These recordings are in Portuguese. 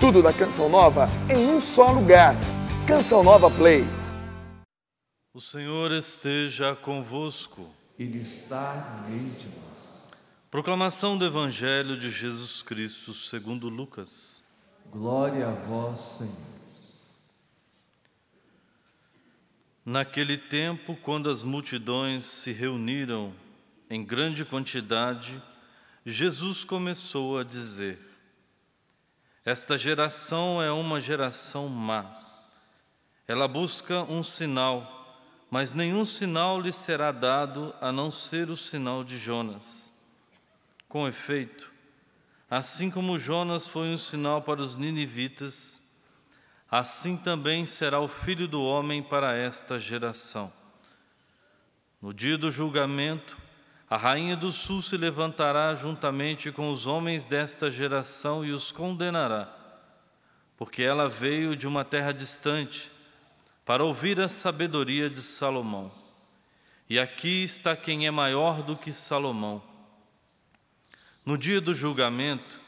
Tudo da Canção Nova em um só lugar. Canção Nova Play. O Senhor esteja convosco. Ele está no meio de nós. Proclamação do Evangelho de Jesus Cristo segundo Lucas. Glória a vós, Senhor. Naquele tempo, quando as multidões se reuniram em grande quantidade, Jesus começou a dizer: esta geração é uma geração má. Ela busca um sinal, mas nenhum sinal lhe será dado a não ser o sinal de Jonas. Com efeito, assim como Jonas foi um sinal para os ninivitas, assim também será o filho do homem para esta geração. No dia do julgamento, a rainha do sul se levantará juntamente com os homens desta geração e os condenará, porque ela veio de uma terra distante para ouvir a sabedoria de Salomão. E aqui está quem é maior do que Salomão. No dia do julgamento,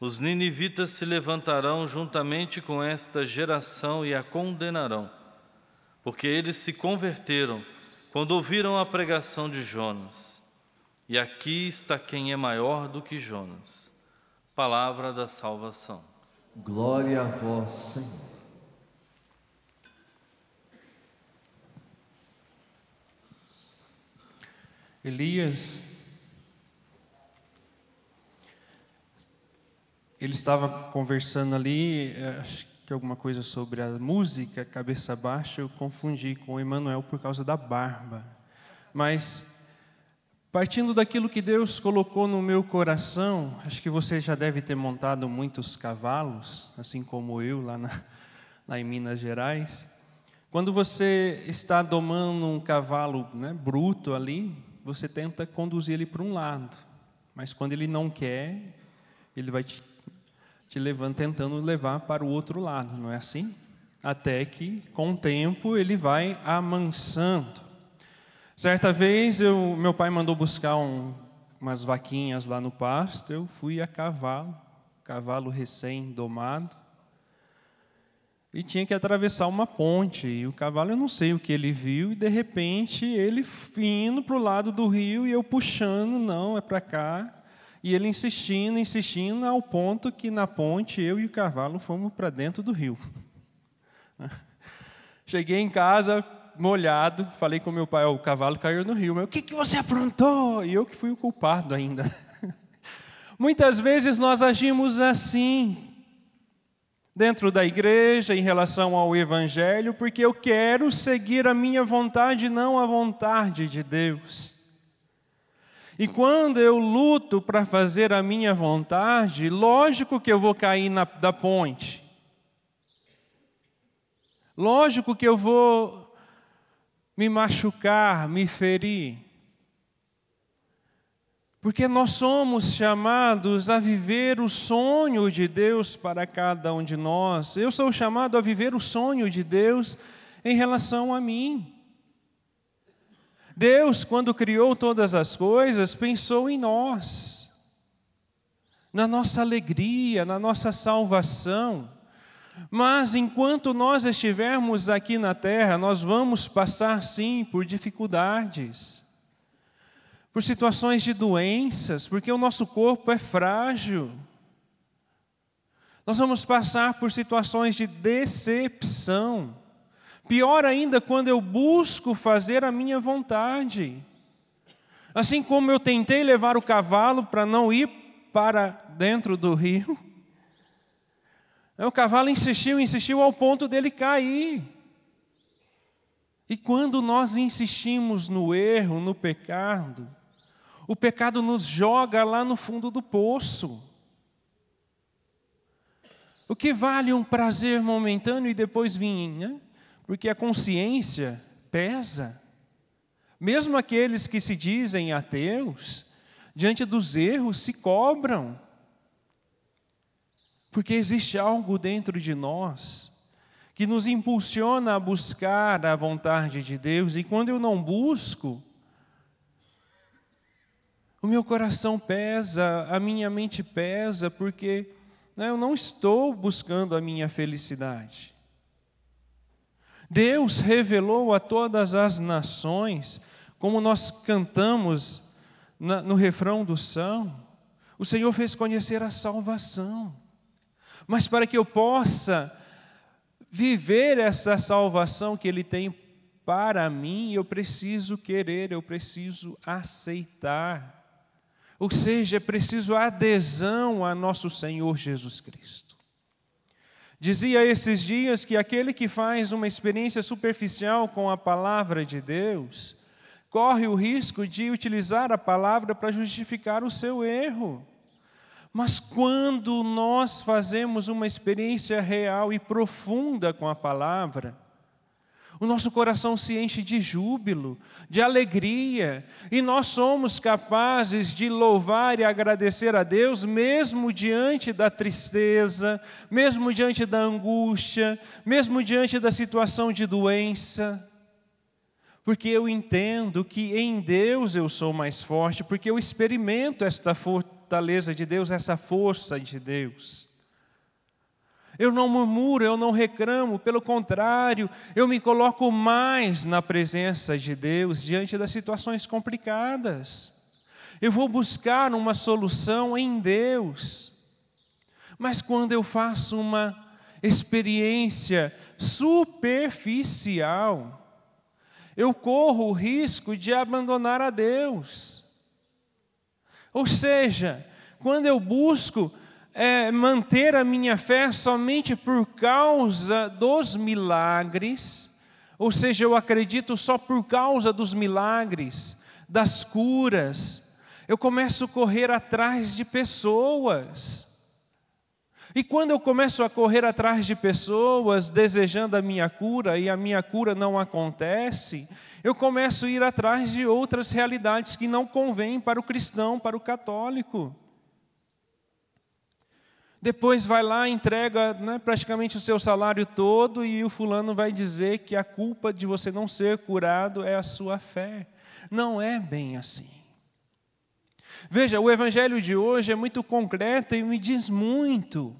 os ninivitas se levantarão juntamente com esta geração e a condenarão, porque eles se converteram quando ouviram a pregação de Jonas. E aqui está quem é maior do que Jonas. Palavra da salvação. Glória a vós, Senhor. Elias, ele estava conversando ali, eh, acho que alguma coisa sobre a música, cabeça baixa, eu confundi com Emmanuel por causa da barba. Mas Partindo daquilo que Deus colocou no meu coração, acho que você já deve ter montado muitos cavalos, assim como eu lá, na, lá em Minas Gerais. Quando você está domando um cavalo né, bruto ali, você tenta conduzir ele para um lado, mas quando ele não quer, ele vai te, te levando, tentando levar para o outro lado, não é assim? Até que, com o tempo, ele vai amansando. Certa vez, eu, meu pai mandou buscar um, umas vaquinhas lá no pasto, eu fui a cavalo, cavalo recém-domado, e tinha que atravessar uma ponte. E o cavalo, eu não sei o que ele viu, e de repente ele indo para o lado do rio e eu puxando, não, é para cá. E ele insistindo, insistindo, ao ponto que na ponte eu e o cavalo fomos para dentro do rio. Cheguei em casa, molhado, falei com meu pai, o cavalo caiu no rio. Mas o que, que você aprontou? E eu que fui o culpado ainda. Muitas vezes nós agimos assim dentro da igreja em relação ao evangelho, porque eu quero seguir a minha vontade, não a vontade de Deus. E quando eu luto para fazer a minha vontade, lógico que eu vou cair na, da ponte. Lógico que eu vou me machucar, me ferir. Porque nós somos chamados a viver o sonho de Deus para cada um de nós. Eu sou chamado a viver o sonho de Deus em relação a mim. Deus, quando criou todas as coisas, pensou em nós, na nossa alegria, na nossa salvação. Mas enquanto nós estivermos aqui na terra, nós vamos passar sim por dificuldades, por situações de doenças, porque o nosso corpo é frágil. Nós vamos passar por situações de decepção. Pior ainda quando eu busco fazer a minha vontade. Assim como eu tentei levar o cavalo para não ir para dentro do rio, o cavalo insistiu, insistiu ao ponto dele cair. E quando nós insistimos no erro, no pecado, o pecado nos joga lá no fundo do poço. O que vale um prazer momentâneo e depois vir, né? Porque a consciência pesa. Mesmo aqueles que se dizem ateus, diante dos erros se cobram. Porque existe algo dentro de nós que nos impulsiona a buscar a vontade de Deus, e quando eu não busco, o meu coração pesa, a minha mente pesa, porque né, eu não estou buscando a minha felicidade. Deus revelou a todas as nações, como nós cantamos no refrão do São, o Senhor fez conhecer a salvação mas para que eu possa viver essa salvação que Ele tem para mim, eu preciso querer, eu preciso aceitar. Ou seja, é preciso adesão a nosso Senhor Jesus Cristo. Dizia esses dias que aquele que faz uma experiência superficial com a palavra de Deus, corre o risco de utilizar a palavra para justificar o seu erro. Mas quando nós fazemos uma experiência real e profunda com a palavra, o nosso coração se enche de júbilo, de alegria, e nós somos capazes de louvar e agradecer a Deus, mesmo diante da tristeza, mesmo diante da angústia, mesmo diante da situação de doença, porque eu entendo que em Deus eu sou mais forte, porque eu experimento esta força fortaleza de Deus, essa força de Deus. Eu não murmuro, eu não reclamo, pelo contrário, eu me coloco mais na presença de Deus diante das situações complicadas. Eu vou buscar uma solução em Deus. Mas quando eu faço uma experiência superficial, eu corro o risco de abandonar a Deus. Ou seja, quando eu busco é, manter a minha fé somente por causa dos milagres, ou seja, eu acredito só por causa dos milagres, das curas, eu começo a correr atrás de pessoas. E quando eu começo a correr atrás de pessoas desejando a minha cura e a minha cura não acontece, eu começo a ir atrás de outras realidades que não convêm para o cristão, para o católico. Depois vai lá, entrega né, praticamente o seu salário todo e o fulano vai dizer que a culpa de você não ser curado é a sua fé. Não é bem assim. Veja, o evangelho de hoje é muito concreto e me diz muito.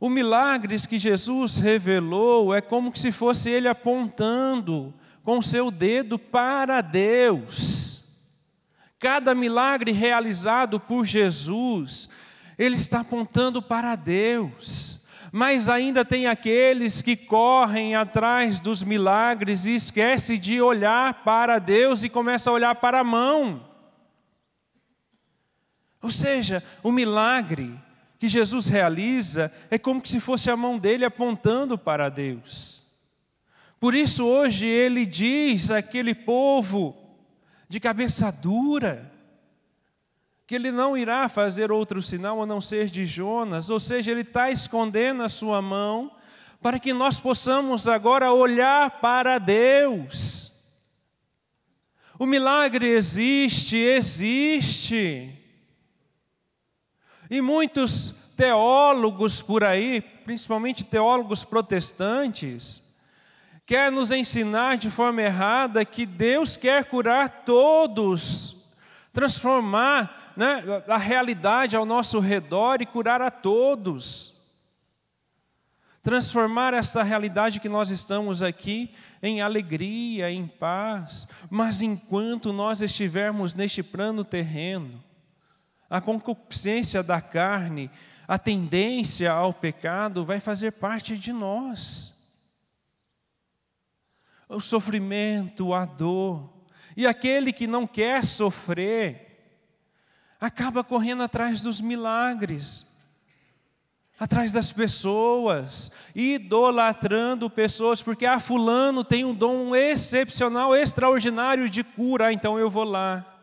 O milagres que Jesus revelou é como se fosse ele apontando com seu dedo para Deus. Cada milagre realizado por Jesus, ele está apontando para Deus. Mas ainda tem aqueles que correm atrás dos milagres e esquece de olhar para Deus e começa a olhar para a mão. Ou seja, o milagre que Jesus realiza é como se fosse a mão dele apontando para Deus. Por isso, hoje, ele diz àquele povo de cabeça dura que ele não irá fazer outro sinal a não ser de Jonas, ou seja, ele está escondendo a sua mão para que nós possamos agora olhar para Deus. O milagre existe, existe. E muitos teólogos por aí, principalmente teólogos protestantes, quer nos ensinar de forma errada que Deus quer curar todos, transformar né, a realidade ao nosso redor e curar a todos. Transformar esta realidade que nós estamos aqui em alegria, em paz, mas enquanto nós estivermos neste plano terreno, a concupiscência da carne, a tendência ao pecado vai fazer parte de nós. O sofrimento, a dor. E aquele que não quer sofrer, acaba correndo atrás dos milagres, atrás das pessoas, idolatrando pessoas, porque ah, Fulano tem um dom excepcional, extraordinário de cura, ah, então eu vou lá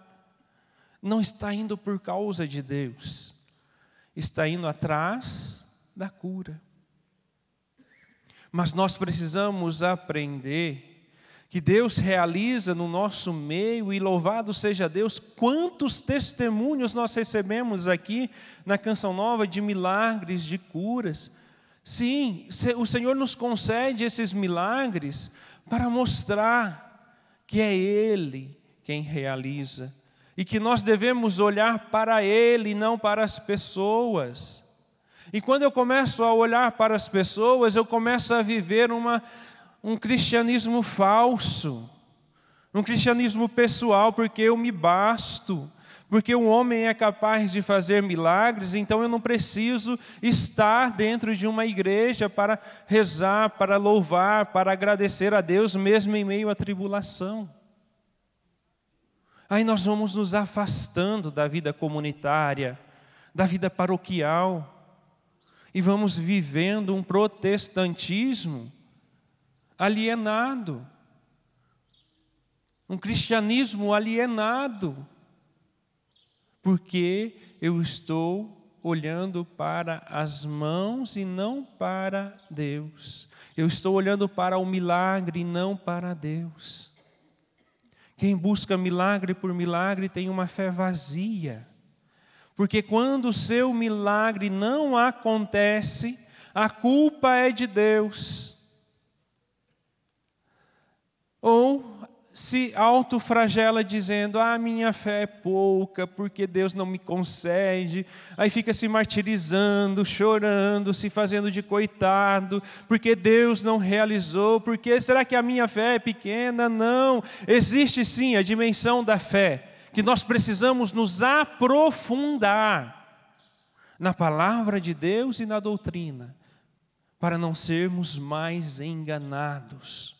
não está indo por causa de Deus, está indo atrás da cura. Mas nós precisamos aprender que Deus realiza no nosso meio, e louvado seja Deus, quantos testemunhos nós recebemos aqui na Canção Nova de milagres, de curas. Sim, o Senhor nos concede esses milagres para mostrar que é Ele quem realiza e que nós devemos olhar para Ele e não para as pessoas. E quando eu começo a olhar para as pessoas, eu começo a viver uma, um cristianismo falso, um cristianismo pessoal, porque eu me basto, porque um homem é capaz de fazer milagres, então eu não preciso estar dentro de uma igreja para rezar, para louvar, para agradecer a Deus, mesmo em meio à tribulação. Aí nós vamos nos afastando da vida comunitária, da vida paroquial, e vamos vivendo um protestantismo alienado, um cristianismo alienado, porque eu estou olhando para as mãos e não para Deus, eu estou olhando para o milagre e não para Deus. Quem busca milagre por milagre tem uma fé vazia. Porque quando o seu milagre não acontece, a culpa é de Deus. Ou se autofragela dizendo: Ah, minha fé é pouca, porque Deus não me concede. Aí fica se martirizando, chorando, se fazendo de coitado, porque Deus não realizou, porque será que a minha fé é pequena? Não. Existe sim a dimensão da fé, que nós precisamos nos aprofundar na palavra de Deus e na doutrina, para não sermos mais enganados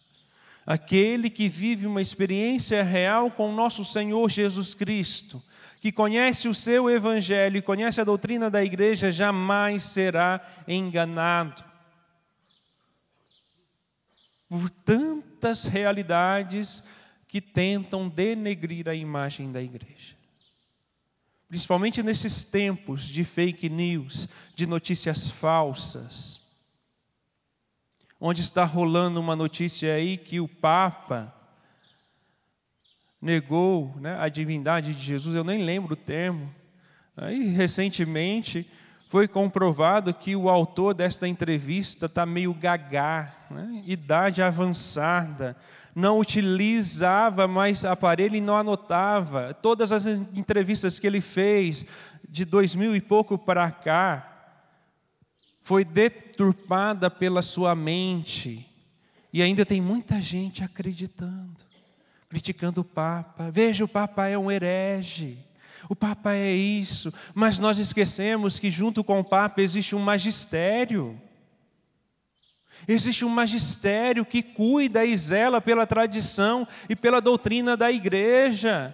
aquele que vive uma experiência real com nosso Senhor Jesus Cristo, que conhece o seu evangelho e conhece a doutrina da igreja, jamais será enganado. Por tantas realidades que tentam denegrir a imagem da igreja. Principalmente nesses tempos de fake news, de notícias falsas onde está rolando uma notícia aí que o Papa negou né, a divindade de Jesus, eu nem lembro o termo. Aí, recentemente, foi comprovado que o autor desta entrevista está meio gagá, né, idade avançada, não utilizava mais aparelho e não anotava. Todas as entrevistas que ele fez, de dois mil e pouco para cá, foi deturpada pela sua mente. E ainda tem muita gente acreditando, criticando o Papa. Veja, o Papa é um herege. O Papa é isso, mas nós esquecemos que junto com o Papa existe um magistério. Existe um magistério que cuida e zela pela tradição e pela doutrina da igreja.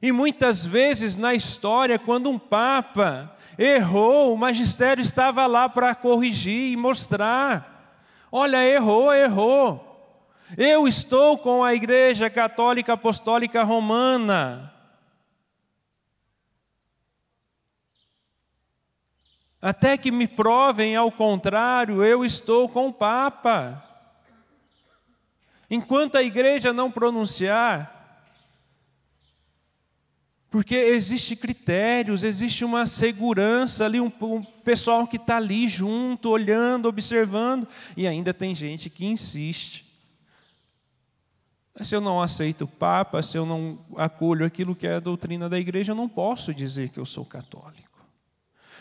E muitas vezes na história, quando um Papa errou, o magistério estava lá para corrigir e mostrar: olha, errou, errou. Eu estou com a Igreja Católica Apostólica Romana. Até que me provem ao contrário, eu estou com o Papa. Enquanto a igreja não pronunciar, porque existe critérios, existe uma segurança ali, um, um pessoal que está ali junto, olhando, observando, e ainda tem gente que insiste. Se eu não aceito o Papa, se eu não acolho aquilo que é a doutrina da igreja, eu não posso dizer que eu sou católico.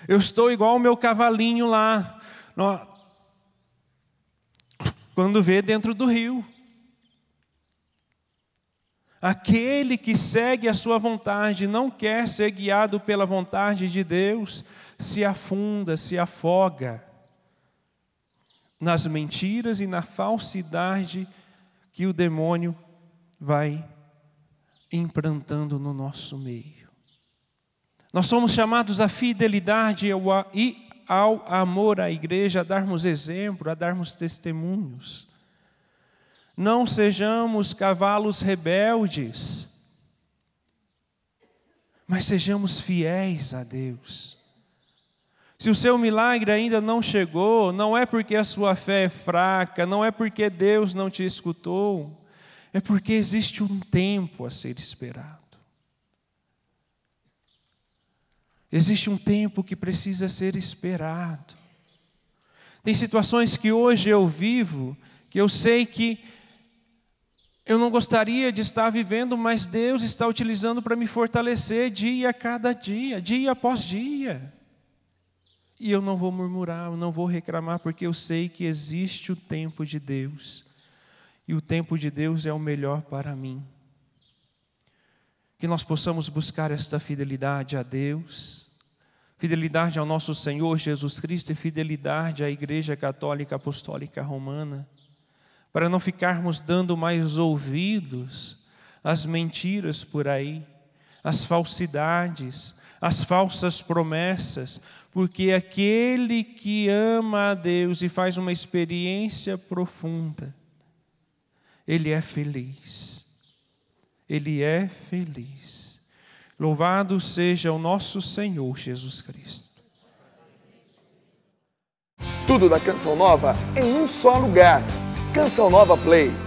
Eu estou igual o meu cavalinho lá, quando vê dentro do rio. Aquele que segue a sua vontade não quer ser guiado pela vontade de Deus, se afunda, se afoga nas mentiras e na falsidade que o demônio vai implantando no nosso meio. Nós somos chamados à fidelidade e ao amor à igreja, a darmos exemplo, a darmos testemunhos não sejamos cavalos rebeldes, mas sejamos fiéis a Deus. Se o seu milagre ainda não chegou, não é porque a sua fé é fraca, não é porque Deus não te escutou, é porque existe um tempo a ser esperado. Existe um tempo que precisa ser esperado. Tem situações que hoje eu vivo, que eu sei que eu não gostaria de estar vivendo, mas Deus está utilizando para me fortalecer dia a cada dia, dia após dia. E eu não vou murmurar, eu não vou reclamar, porque eu sei que existe o tempo de Deus. E o tempo de Deus é o melhor para mim. Que nós possamos buscar esta fidelidade a Deus, fidelidade ao nosso Senhor Jesus Cristo e fidelidade à Igreja Católica Apostólica Romana para não ficarmos dando mais ouvidos às mentiras por aí, às falsidades, às falsas promessas, porque aquele que ama a Deus e faz uma experiência profunda, ele é feliz. Ele é feliz. Louvado seja o nosso Senhor Jesus Cristo. Tudo da Canção Nova em um só lugar Canção Nova Play.